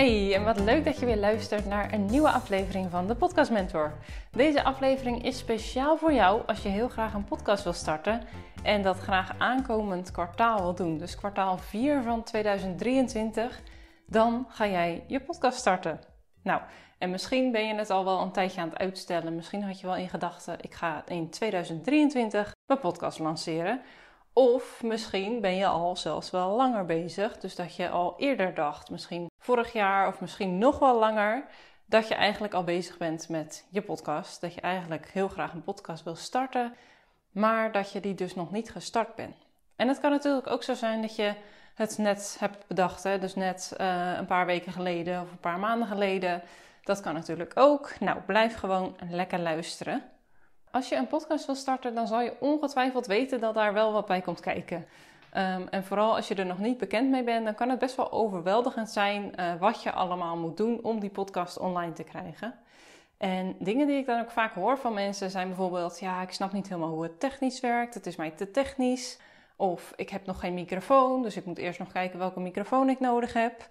Hey, en wat leuk dat je weer luistert naar een nieuwe aflevering van de Podcast Mentor. Deze aflevering is speciaal voor jou als je heel graag een podcast wil starten en dat graag aankomend kwartaal wil doen. Dus kwartaal 4 van 2023, dan ga jij je podcast starten. Nou, en misschien ben je het al wel een tijdje aan het uitstellen. Misschien had je wel in gedachten, ik ga in 2023 mijn podcast lanceren. Of misschien ben je al zelfs wel langer bezig, dus dat je al eerder dacht, misschien vorig jaar of misschien nog wel langer dat je eigenlijk al bezig bent met je podcast. Dat je eigenlijk heel graag een podcast wil starten, maar dat je die dus nog niet gestart bent. En het kan natuurlijk ook zo zijn dat je het net hebt bedacht, hè? dus net eh, een paar weken geleden of een paar maanden geleden. Dat kan natuurlijk ook. Nou, blijf gewoon lekker luisteren. Als je een podcast wil starten, dan zal je ongetwijfeld weten dat daar wel wat bij komt kijken. Ehm, en vooral als je er nog niet bekend mee bent, dan kan het best wel overweldigend zijn eh, wat je allemaal moet doen om die podcast online te krijgen. En dingen die ik dan ook vaak hoor van mensen zijn bijvoorbeeld: ja, ik snap niet helemaal hoe het technisch werkt, het is mij te technisch. Of ik heb nog geen microfoon, dus ik moet eerst nog kijken welke microfoon ik nodig heb.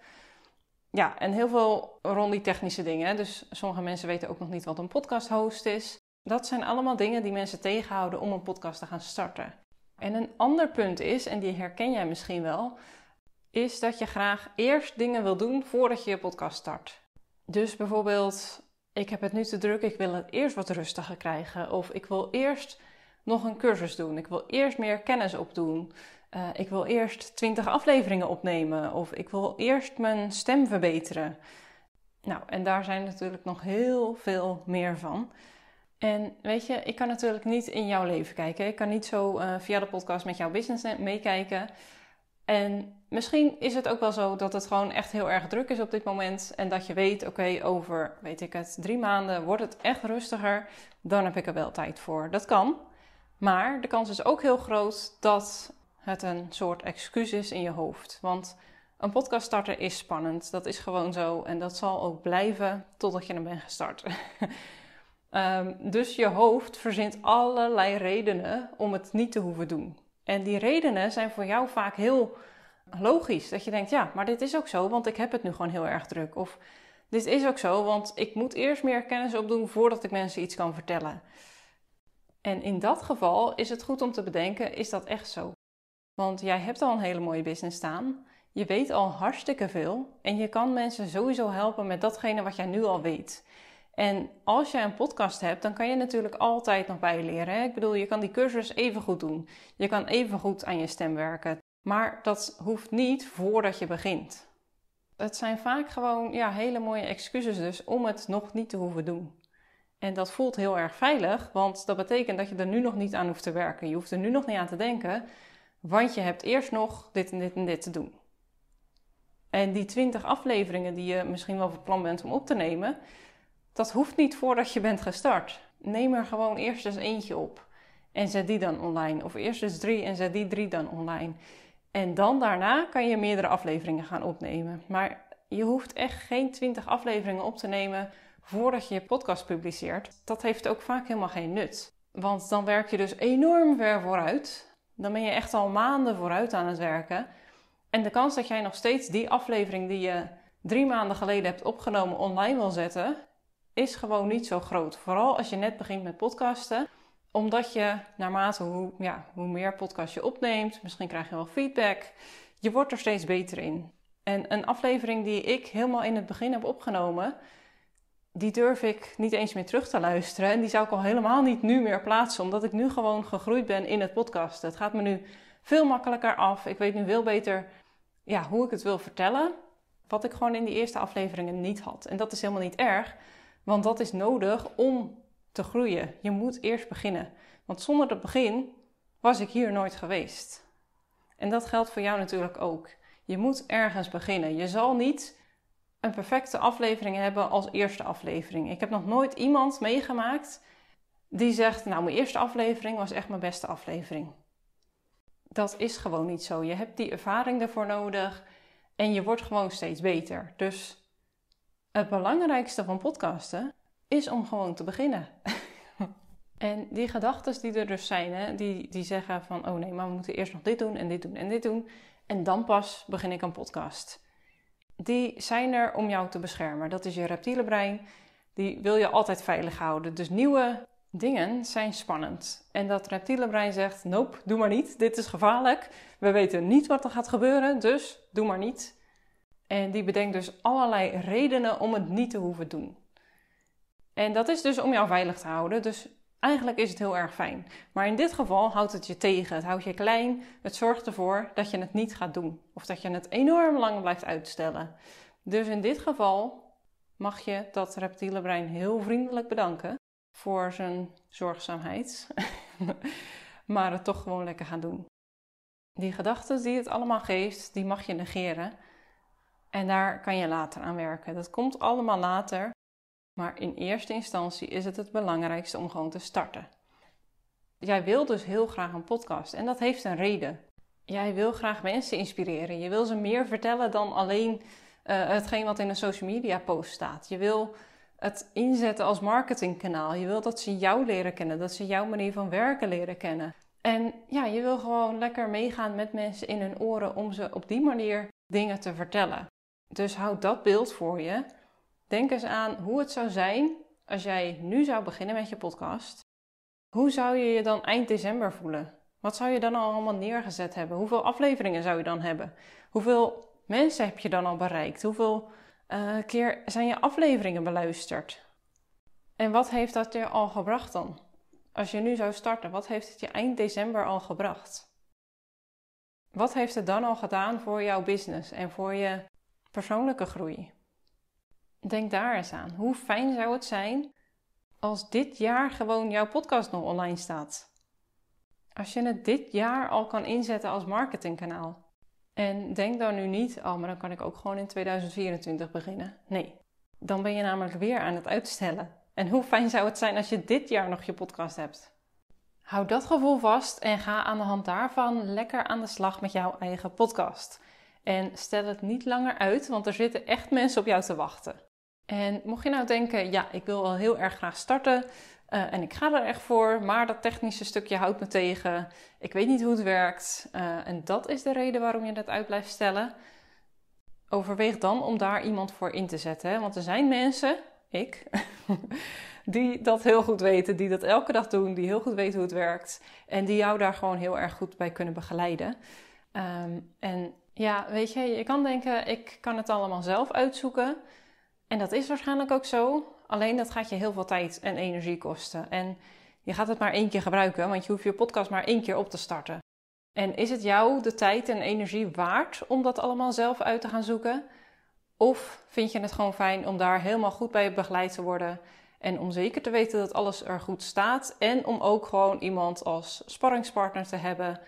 Ja, en heel veel rond die technische dingen. Dus sommige mensen weten ook nog niet wat een podcast host is. Dat zijn allemaal dingen die mensen tegenhouden om een podcast te gaan starten. En een ander punt is, en die herken jij misschien wel, is dat je graag eerst dingen wil doen voordat je je podcast start. Dus bijvoorbeeld, ik heb het nu te druk, ik wil het eerst wat rustiger krijgen. Of ik wil eerst nog een cursus doen. Ik wil eerst meer kennis opdoen. Eh, ik wil eerst 20 afleveringen opnemen. Of ik wil eerst mijn stem verbeteren. Nou, en daar zijn natuurlijk nog heel veel meer van. En weet je, ik kan natuurlijk niet in jouw leven kijken. Ik kan niet zo eh, via de podcast met jouw business meekijken. En misschien is het ook wel zo dat het gewoon echt heel erg druk is op dit moment. En dat je weet, oké, over, weet ik het, drie maanden wordt het echt rustiger. Dan heb ik er wel tijd voor. Dat kan. Maar de kans is ook heel groot dat het een soort excuus is in je hoofd. Want een podcast starten is spannend. Dat is gewoon zo. En dat zal ook blijven totdat je hem bent gestart. Ehm, dus je hoofd verzint allerlei redenen om het niet te hoeven doen. En die redenen zijn voor jou vaak heel logisch. Dat je denkt, ja, maar dit is ook zo, want ik heb het nu gewoon heel erg druk. Of dit is ook zo, want ik moet eerst meer kennis opdoen voordat ik mensen iets kan vertellen. En in dat geval is het goed om te bedenken, is dat echt zo? Want jij hebt al een hele mooie business staan. Je weet al hartstikke veel en je kan mensen sowieso helpen met datgene wat jij nu al weet. En als je een podcast hebt, dan kan je natuurlijk altijd nog bijleren. Hè? Ik bedoel, je kan die cursus even goed doen. Je kan even goed aan je stem werken. Maar dat hoeft niet voordat je begint. Het zijn vaak gewoon ja, hele mooie excuses dus om het nog niet te hoeven doen. En dat voelt heel erg veilig, want dat betekent dat je er nu nog niet aan hoeft te werken. Je hoeft er nu nog niet aan te denken, want je hebt eerst nog dit en dit en dit te doen. En die 20 afleveringen die je misschien wel van plan bent om op te nemen, dat hoeft niet voordat je bent gestart. Neem er gewoon eerst eens eentje op en zet die dan online. Of eerst eens drie en zet die drie dan online. En dan daarna kan je meerdere afleveringen gaan opnemen. Maar je hoeft echt geen 20 afleveringen op te nemen voordat je je podcast publiceert. Dat heeft ook vaak helemaal geen nut. Want dan werk je dus enorm ver vooruit. Dan ben je echt al maanden vooruit aan het werken. En de kans dat jij nog steeds die aflevering die je drie maanden geleden hebt opgenomen online wil zetten, is gewoon niet zo groot. Vooral als je net begint met podcasten. Omdat je naarmate hoe, ja, hoe meer podcast je opneemt, misschien krijg je wel feedback. Je wordt er steeds beter in. En een aflevering die ik helemaal in het begin heb opgenomen, die durf ik niet eens meer terug te luisteren. En die zou ik al helemaal niet nu meer plaatsen, omdat ik nu gewoon gegroeid ben in het podcast. Het gaat me nu veel makkelijker af. Ik weet nu veel beter ja, hoe ik het wil vertellen. Wat ik gewoon in die eerste afleveringen niet had. En dat is helemaal niet erg. Want dat is nodig om te groeien. Je moet eerst beginnen. Want zonder dat begin was ik hier nooit geweest. En dat geldt voor jou natuurlijk ook. Je moet ergens beginnen. Je zal niet een perfecte aflevering hebben als eerste aflevering. Ik heb nog nooit iemand meegemaakt die zegt: Nou, mijn eerste aflevering was echt mijn beste aflevering. Dat is gewoon niet zo. Je hebt die ervaring ervoor nodig en je wordt gewoon steeds beter. Dus het belangrijkste van podcasten is om gewoon te beginnen. en die gedachten die er dus zijn, hè, die, die zeggen van oh nee, maar we moeten eerst nog dit doen en dit doen en dit doen. En dan pas begin ik een podcast. Die zijn er om jou te beschermen. Dat is je reptiele brein. Die wil je altijd veilig houden. Dus nieuwe dingen zijn spannend. En dat reptiele brein zegt: Nope, doe maar niet. Dit is gevaarlijk. We weten niet wat er gaat gebeuren, dus doe maar niet. En die bedenkt dus allerlei redenen om het niet te hoeven doen. En dat is dus om jou veilig te houden. Dus eigenlijk is het heel erg fijn. Maar in dit geval houdt het je tegen. Het houdt je klein. Het zorgt ervoor dat je het niet gaat doen. Of dat je het enorm lang blijft uitstellen. Dus in dit geval mag je dat reptiele brein heel vriendelijk bedanken voor zijn zorgzaamheid. maar het toch gewoon lekker gaan doen. Die gedachten die het allemaal geeft, die mag je negeren. En daar kan je later aan werken. Dat komt allemaal later. Maar in eerste instantie is het het belangrijkste om gewoon te starten. Jij wil dus heel graag een podcast en dat heeft een reden. Jij wil graag mensen inspireren. Je wil ze meer vertellen dan alleen uh, hetgeen wat in een social media post staat. Je wil het inzetten als marketingkanaal. Je wil dat ze jou leren kennen, dat ze jouw manier van werken leren kennen. En ja, je wil gewoon lekker meegaan met mensen in hun oren om ze op die manier dingen te vertellen. Dus houd dat beeld voor je. Denk eens aan hoe het zou zijn als jij nu zou beginnen met je podcast. Hoe zou je je dan eind december voelen? Wat zou je dan al allemaal neergezet hebben? Hoeveel afleveringen zou je dan hebben? Hoeveel mensen heb je dan al bereikt? Hoeveel eh, keer zijn je afleveringen beluisterd? En wat heeft dat je al gebracht dan? Als je nu zou starten, wat heeft het je eind december al gebracht? Wat heeft het dan al gedaan voor jouw business en voor je persoonlijke groei. Denk daar eens aan. Hoe fijn zou het zijn als dit jaar gewoon jouw podcast nog online staat? Als je het dit jaar al kan inzetten als marketingkanaal. En denk dan nu niet, oh, maar dan kan ik ook gewoon in 2024 beginnen. Nee, dan ben je namelijk weer aan het uitstellen. En hoe fijn zou het zijn als je dit jaar nog je podcast hebt? Hou dat gevoel vast en ga aan de hand daarvan lekker aan de slag met jouw eigen podcast. En stel het niet langer uit, want er zitten echt mensen op jou te wachten. En mocht je nou denken, ja, ik wil wel heel erg graag starten eh, en ik ga er echt voor, maar dat technische stukje houdt me tegen. Ik weet niet hoe het werkt eh, en dat is de reden waarom je dat uit blijft stellen. Overweeg dan om daar iemand voor in te zetten, hè? want er zijn mensen, ik, die dat heel goed weten, die dat elke dag doen, die heel goed weten hoe het werkt en die jou daar gewoon heel erg goed bij kunnen begeleiden. Um, en ja, weet je, je kan denken, ik kan het allemaal zelf uitzoeken. En dat is waarschijnlijk ook zo. Alleen dat gaat je heel veel tijd en energie kosten. En je gaat het maar één keer gebruiken, want je hoeft je podcast maar één keer op te starten. En is het jou de tijd en energie waard om dat allemaal zelf uit te gaan zoeken? Of vind je het gewoon fijn om daar helemaal goed bij begeleid te worden en om zeker te weten dat alles er goed staat en om ook gewoon iemand als sparringspartner te hebben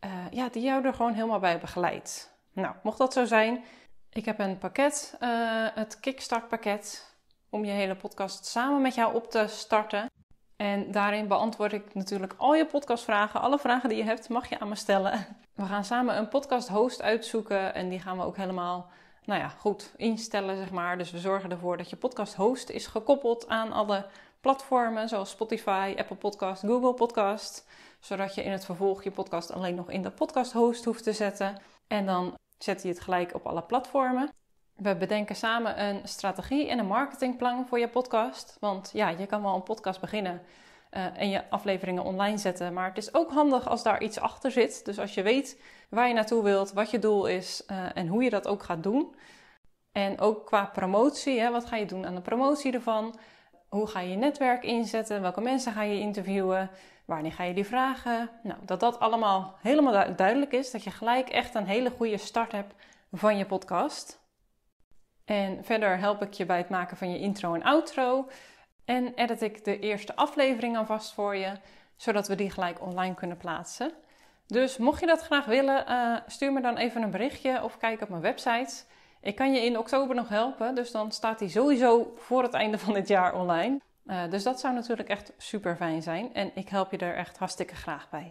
eh, ja, die jou er gewoon helemaal bij begeleidt. Nou, mocht dat zo zijn, ik heb een pakket, eh, het Kickstart pakket, om je hele podcast samen met jou op te starten. En daarin beantwoord ik natuurlijk al je podcastvragen. Alle vragen die je hebt, mag je aan me stellen. We gaan samen een podcast host uitzoeken en die gaan we ook helemaal nou ja, goed instellen, zeg maar. Dus we zorgen ervoor dat je podcast host is gekoppeld aan alle platformen zoals Spotify, Apple Podcast, Google Podcast. Zodat je in het vervolg je podcast alleen nog in de podcast host hoeft te zetten. En dan zet je het gelijk op alle platformen. We bedenken samen een strategie en een marketingplan voor je podcast. Want ja, je kan wel een podcast beginnen eh, en je afleveringen online zetten. Maar het is ook handig als daar iets achter zit. Dus als je weet waar je naartoe wilt, wat je doel is eh, en hoe je dat ook gaat doen. En ook qua promotie, hè, wat ga je doen aan de promotie ervan? hoe ga je je netwerk inzetten? Welke mensen ga je interviewen? Wanneer ga je die vragen? Nou, dat dat allemaal helemaal duidelijk is. Dat je gelijk echt een hele goede start hebt van je podcast. En verder help ik je bij het maken van je intro en outro. En edit ik de eerste aflevering alvast voor je, zodat we die gelijk online kunnen plaatsen. Dus mocht je dat graag willen, eh, stuur me dan even een berichtje of kijk op mijn website. Ik kan je in oktober nog helpen, dus dan staat die sowieso voor het einde van dit jaar online. Eh, dus dat zou natuurlijk echt super fijn zijn en ik help je er echt hartstikke graag bij.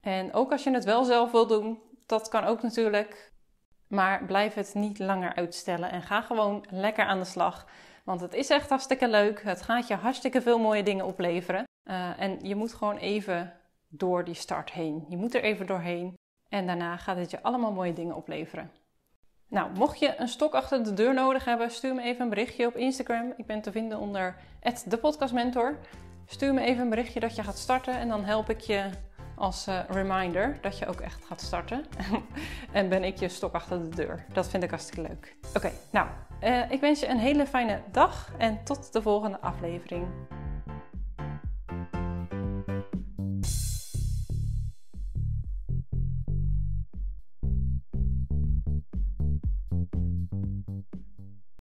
En ook als je het wel zelf wilt doen, dat kan ook natuurlijk. Maar blijf het niet langer uitstellen en ga gewoon lekker aan de slag. Want het is echt hartstikke leuk. Het gaat je hartstikke veel mooie dingen opleveren. Eh, en je moet gewoon even door die start heen. Je moet er even doorheen. En daarna gaat het je allemaal mooie dingen opleveren. Nou, mocht je een stok achter de deur nodig hebben, stuur me even een berichtje op Instagram. Ik ben te vinden onder @depodcastmentor. Stuur me even een berichtje dat je gaat starten en dan help ik je als eh, reminder dat je ook echt gaat starten. en ben ik je stok achter de deur. Dat vind ik hartstikke leuk. Oké, nou, eh, ik wens je een hele fijne dag en tot de volgende aflevering.